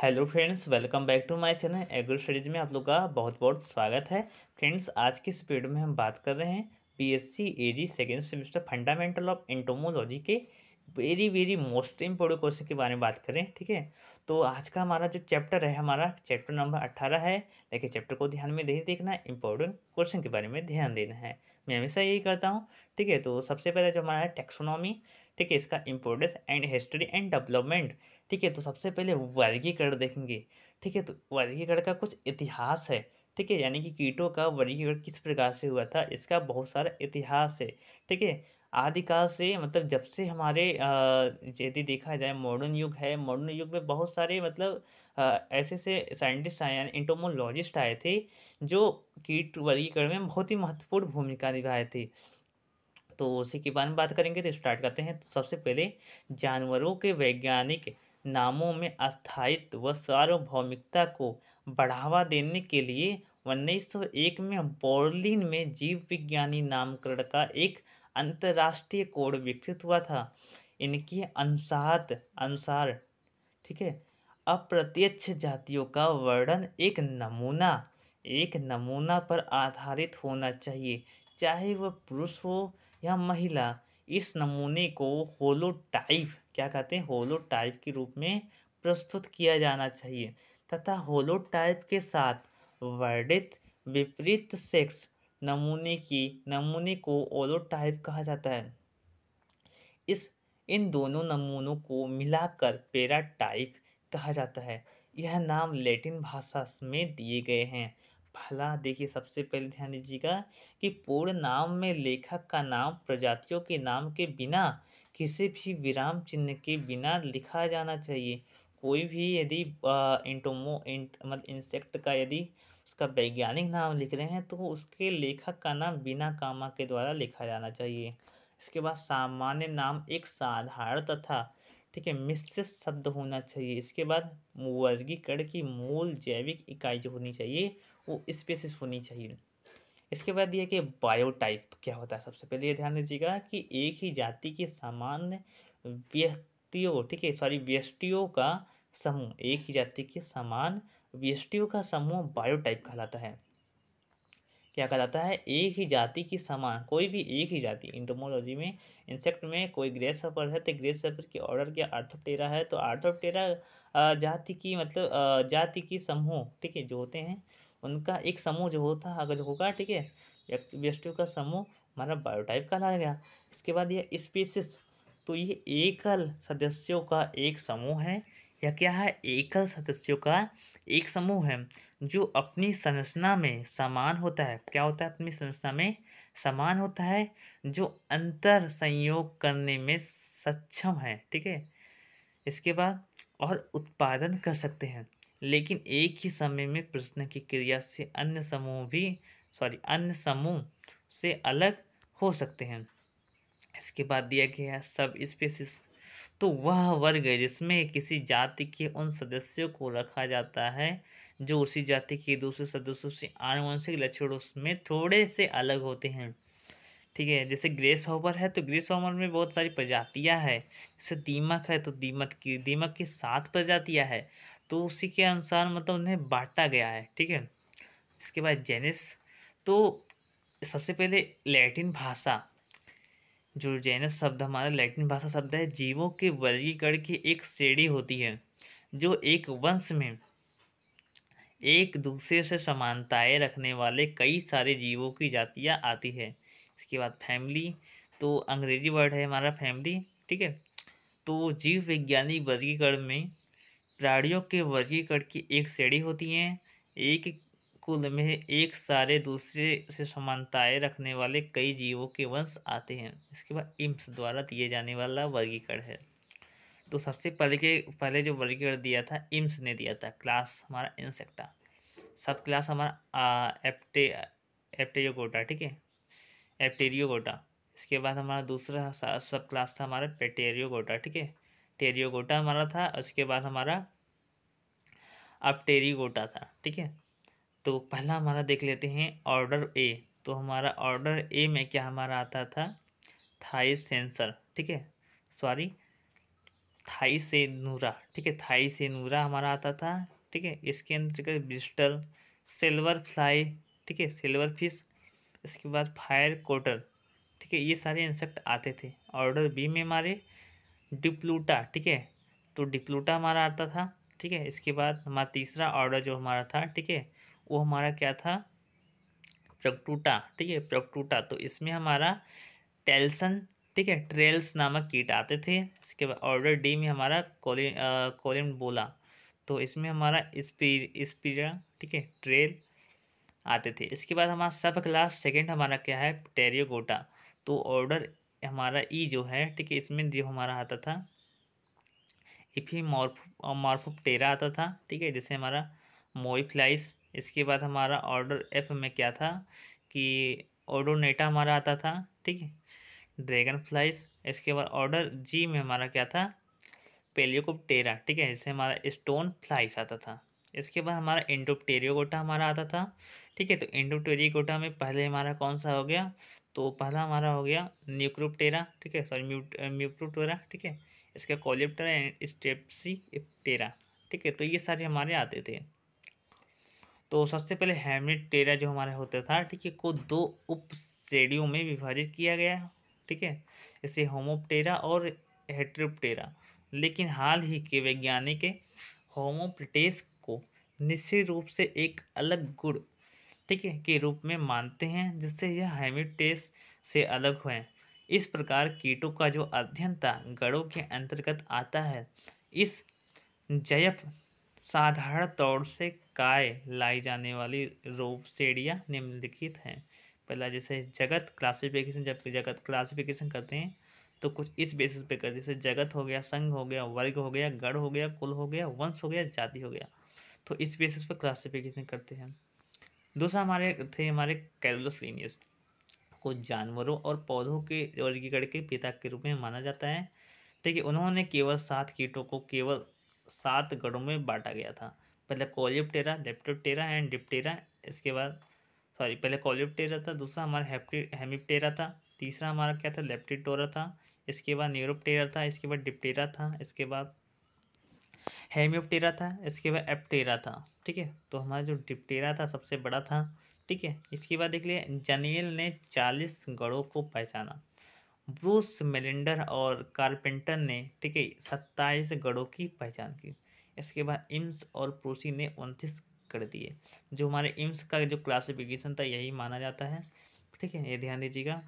hello friends welcome back to my channel agro studies में आप लोग का बहुत बहुत स्वागत है फ्रेंड्स आज की स्पीड में हम बात कर रहे हैं PSC ag second semester fundamental of entomology के very very most important question के बारे में बात करें ठीक है तो आज का हमारा जो चैप्टर है हमारा चैप्टर नंबर अट्ठारह है लेकिन चैप्टर को ध्यान में नहीं देखना इंपॉर्टेंट क्वेश्चन के बारे में ध्यान देना है मैं हमेशा यही करता हूँ ठीक है तो सबसे पहले जो हमारा है टेक्सोनॉमी ठीक है इसका importance and history and development ठीक है तो सबसे पहले वर्गीकरण देखेंगे ठीक है तो वर्गीकरण का कुछ इतिहास है ठीक है यानी कि कीटों का वर्गीकरण किस प्रकार से हुआ था इसका बहुत सारा इतिहास है ठीक है आदिकाल से मतलब जब से हमारे यदि देखा जाए मॉडर्न युग है मॉडर्न युग में बहुत सारे मतलब ऐसे ऐसे साइंटिस्ट आए यानी इंटोमोलॉजिस्ट आए थे जो कीट वर्गीकरण में बहुत ही महत्वपूर्ण भूमिका निभाए थे तो उसी के बारे में बात करेंगे तो स्टार्ट करते हैं तो सबसे पहले जानवरों के वैज्ञानिक नामों में अस्थायित्व व सार्वभौमिकता को बढ़ावा देने के लिए 1901 में बर्लिन में जीव विज्ञानी नामकरण का एक अंतर्राष्ट्रीय कोड विकसित हुआ था इनके अनुसार अनुसार ठीक है अप्रत्यक्ष जातियों का वर्णन एक नमूना एक नमूना पर आधारित होना चाहिए चाहे वह पुरुष हो या महिला इस नमूने को होलोटाइप क्या कहते हैं होलो टाइप के रूप में प्रस्तुत किया जाना चाहिए तथा होलो टाइप के साथ वर्णित विपरीत सेक्स नमूने की नमूने को ओलो टाइप कहा जाता है इस इन दोनों नमूनों को मिलाकर पेरा टाइप कहा जाता है यह नाम लैटिन भाषा में दिए गए हैं पहला देखिए सबसे पहले ध्यान दीजिएगा कि पूर्ण नाम में लेखक का नाम प्रजातियों के नाम के बिना किसी भी विराम चिन्ह के बिना लिखा जाना चाहिए कोई भी यदि इंटोमो इंट मतलब इंसेक्ट का यदि उसका वैज्ञानिक नाम लिख रहे हैं तो उसके लेखक का नाम बिना कामा के द्वारा लिखा जाना चाहिए इसके बाद सामान्य नाम एक साधारण तथा ठीक है मिश्रित शब्द होना चाहिए इसके बाद वर्गीकरण की मूल जैविक इकाई जो होनी चाहिए वो स्पेसिस होनी चाहिए इसके बाद यह कि बायोटाइप तो क्या होता है सबसे पहले ये ध्यान दीजिएगा कि एक ही जाति के सामान्य व्यक्तियों ठीक है सॉरी व्यष्टियों का समूह एक ही जाति के समान व्यष्टियों का समूह बायोटाइप कहलाता है क्या कहा जाता है एक ही जाति की समान कोई भी एक ही जाति इंडोमोलॉजी में इंसेक्ट में कोई ग्रेस सफर है तो ग्रेस सफर की ऑर्डर क्या आर्थोप्टेरा है तो आर्थोप्टेरा जाति की मतलब जाति की समूह ठीक है जो होते हैं उनका एक समूह जो होता है अगर होगा ठीक है व्यक्तियों का समूह हमारा बायोटाइप कहा गया इसके बाद यह स्पीसीस तो ये एकल सदस्यों का एक समूह है या क्या है एकल सदस्यों का एक समूह है जो अपनी संरचना में समान होता है क्या होता है अपनी संरचना में समान होता है जो अंतर संयोग करने में सक्षम है ठीक है इसके बाद और उत्पादन कर सकते हैं लेकिन एक ही समय में प्रश्न की क्रिया से अन्य समूह भी सॉरी अन्य समूह से अलग हो सकते हैं इसके बाद दिया गया है सब स्पेसिस तो वह वर्ग जिसमें किसी जाति के उन सदस्यों को रखा जाता है जो उसी जाति के दूसरे सदस्यों से आनुवंशिक लक्षणों में थोड़े से अलग होते हैं ठीक है जैसे ग्रेस होवर है तो ग्रेस होवर में बहुत सारी प्रजातियां है जैसे दीमक है तो दीमक की दीमक की सात प्रजातियां है तो उसी के अनुसार मतलब उन्हें बांटा गया है ठीक है इसके बाद जेनिस तो सबसे पहले लैटिन भाषा जो शब्द हमारा लैटिन भाषा शब्द है जीवों के वर्गीकरण की एक श्रेणी होती है जो एक वंश में एक दूसरे से समानताएं रखने वाले कई सारे जीवों की जातियाँ आती है इसके बाद फैमिली तो अंग्रेजी वर्ड है हमारा फैमिली ठीक है तो जीव वैज्ञानिक वर्गीकरण में प्राणियों के वर्गीकरण की एक श्रेणी होती है एक कुल में एक सारे दूसरे से समानताएं रखने वाले कई जीवों के वंश आते हैं इसके बाद इम्स द्वारा दिए जाने वाला वर्गीकरण है तो सबसे पहले के पहले जो वर्गीकरण दिया था इम्स ने दिया था क्लास हमारा इंसेक्टा सब क्लास हमारा एप्टे एप्टेरियोगोटा ठीक है एप्टेरियोगोटा इसके बाद हमारा दूसरा सब क्लास था हमारा पेटेरियोगोटा ठीक है टेरियोगोटा हमारा था उसके बाद हमारा अपटेरियोगोटा था ठीक है तो पहला हमारा देख लेते हैं ऑर्डर ए तो हमारा ऑर्डर ए में क्या हमारा आता था थाई सेंसर ठीक है सॉरी थाई से नूरा ठीक है थाई से नूरा हमारा आता था ठीक है इसके अंदर बिस्टर सिल्वर फ्लाई ठीक है सिल्वर फिश इसके बाद फायर कोटर ठीक है ये सारे इंसेक्ट आते थे ऑर्डर बी में हमारे डिप्लूटा ठीक है तो डिप्लूटा हमारा आता था ठीक है इसके बाद हमारा तीसरा ऑर्डर जो हमारा था ठीक है वो हमारा क्या था प्रकटूटा ठीक है प्रकटूटा तो इसमें हमारा टेल्सन ठीक है ट्रेल्स नामक कीट आते थे इसके बाद ऑर्डर डी में हमारा कोलिन बोला तो इसमें हमारा स्पीरा ठीक है ट्रेल आते थे इसके बाद हमारा सब क्लास सेकेंड हमारा क्या है टेरियोगोटा तो ऑर्डर हमारा ई जो है ठीक है इसमें जो हमारा आता था इफी मॉर्फ टेरा आता था ठीक है जैसे हमारा मोईफ्लाइस इसके बाद हमारा ऑर्डर एफ में क्या था कि ओडोनेटा हमारा आता था ठीक है ड्रैगन फ्लाइज इसके बाद ऑर्डर जी में हमारा क्या था पेलियोकोप्टेरा ठीक है इससे हमारा स्टोन फ्लाइस आता था इसके बाद हमारा गोटा हमारा आता था ठीक है तो गोटा में पहले हमारा कौन सा हो गया तो पहला हमारा हो गया न्यूक्रोप्टेरा ठीक है सॉरी म्यूट म्यूक्रोप्टेरा ठीक है इसका कॉलिप्टेरा एंड स्टेप्सी टेरा ठीक है तो ये सारे हमारे आते थे तो सबसे पहले टेरा जो हमारा होता था ठीक है को दो उप श्रेणियों में विभाजित किया गया ठीक है जैसे होमोपटेरा और हेट्रोपटेरा लेकिन हाल ही के वैज्ञानिक होमोपटेस को निश्चित रूप से एक अलग गुण ठीक है के रूप में मानते हैं जिससे यह हेमिटेस से अलग हुए इस प्रकार कीटों का जो अध्ययन था गढ़ों के अंतर्गत आता है इस जयप साधारण तौर से काय लाई जाने वाली रोपसेडिया निम्नलिखित हैं पहला जैसे जगत क्लासिफिकेशन जब जगत क्लासिफिकेशन करते हैं तो कुछ इस बेसिस पे कर जैसे जगत हो गया संघ हो गया वर्ग हो गया गढ़ हो गया कुल हो गया वंश हो गया जाति हो गया तो इस बेसिस पर क्लासिफिकेशन करते हैं दूसरा हमारे थे हमारे कैलुलस लीनियस को जानवरों और पौधों के वर्गीकरण के पिता के रूप में माना जाता है ठीक है उन्होंने केवल सात कीटों को केवल सात गणों में बांटा गया था पहले कॉलिप्टेरा लेप्टोप्टेरा एंड डिप्टेरा इसके बाद सॉरी पहले कॉलिप्टेरा था दूसरा हमारा हेप्टी हेमिप्टेरा था तीसरा हमारा क्या था लेप्टिटोरा था इसके बाद न्यूरोप्टेरा था इसके बाद डिप्टेरा था इसके बाद हेमिप्टेरा था इसके बाद एप्टेरा था ठीक है तो हमारा जो डिप्टेरा था सबसे बड़ा था ठीक है इसके बाद देख लिया जनेल ने चालीस गढ़ों को पहचाना ब्रूस मेलेंडर और कारपेंटर ने ठीक है सत्ताईस गढ़ों की पहचान की इसके बाद इम्स और प्रूसी ने उनतीस कर दिए जो हमारे इम्स का जो क्लासिफिकेशन था यही माना जाता है ठीक है ये ध्यान दीजिएगा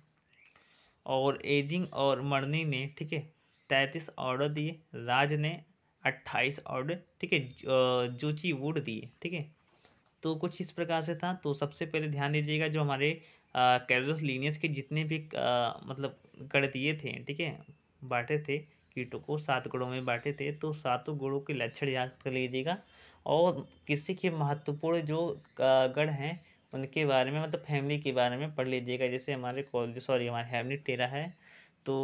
और एजिंग और मरनी ने ठीक है तैंतीस ऑर्डर दिए राज ने अट्ठाईस ऑर्डर ठीक है जोची वुड दिए ठीक है तो कुछ इस प्रकार से था तो सबसे पहले ध्यान दीजिएगा जो हमारे कैरोस लीनियस के जितने भी आ, मतलब गढ़ दिए थे ठीक है बांटे थे कीटों को सात गुणों में बांटे थे तो सातों गुणों के लक्षण याद कर लीजिएगा और किसी के महत्वपूर्ण जो गढ़ हैं उनके बारे में मतलब फैमिली के बारे में पढ़ लीजिएगा जैसे हमारे कॉलेज सॉरी हमारे हैमली टेरा है तो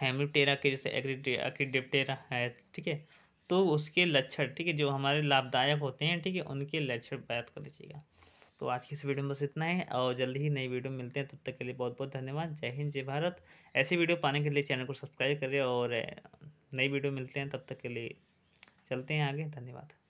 हैमली टेरा के जैसे एग्रीडेप्टेरा है ठीक है तो उसके लक्षण ठीक है जो हमारे लाभदायक होते हैं ठीक है उनके लक्षण बात कर लीजिएगा तो आज की इस वीडियो में बस इतना है और जल्दी ही नई वीडियो मिलते हैं तब तक के लिए बहुत बहुत धन्यवाद जय हिंद जय भारत ऐसी वीडियो पाने के लिए चैनल को सब्सक्राइब करें और नई वीडियो मिलते हैं तब तक के लिए चलते हैं आगे धन्यवाद